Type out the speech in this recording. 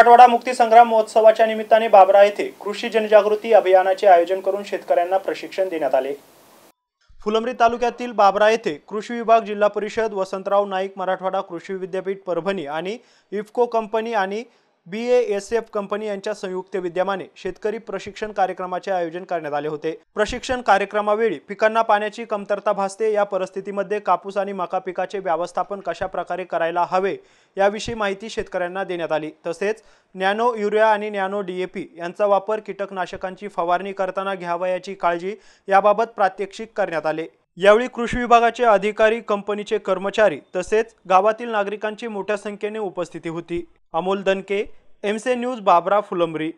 मराठवाडा मुक्ती संग्राम महोत्सवाच्या निमित्ताने बाबरा येथे कृषी जनजागृती अभियानाचे आयोजन करून शेतकऱ्यांना प्रशिक्षण देण्यात आले फुलंब्री तालुक्यातील बाबरा येथे कृषी विभाग जिल्हा परिषद वसंतराव नाईक मराठवाडा कृषी विद्यापीठ परभणी आणि इफको कंपनी आणि B A S F company यांच्या संयुक्त विद्यमाने शेतकरी प्रशिक्षण कार्यक्रमाचे आयोजन करण्यात आले होते प्रशिक्षण कार्यक्रमावेळी पिकांना पाण्याची कमतरता भासते या परिस्थितीमध्ये कापूस आणि मका पिकाचे व्यवस्थापन कशा प्रकारे करायला हवे याविषयी माहिती शेतकऱ्यांना देण्यात आली तसेच नॅनो युरिया आणि नॅनो डीएपी यांचा वापर कीटकनाशकांची फवारणी करताना घ्यावयाची काळजी याबाबत प्रात्यक्षिक करण्यात आले यावेळी कृषी विभागाचे अधिकारी कंपनीचे कर्मचारी तसेच गावातील नागरिकांची मोठ्या संख्येने उपस्थिती होती अमोल दनके एमसे न्यूज बाबरा फुलंबरी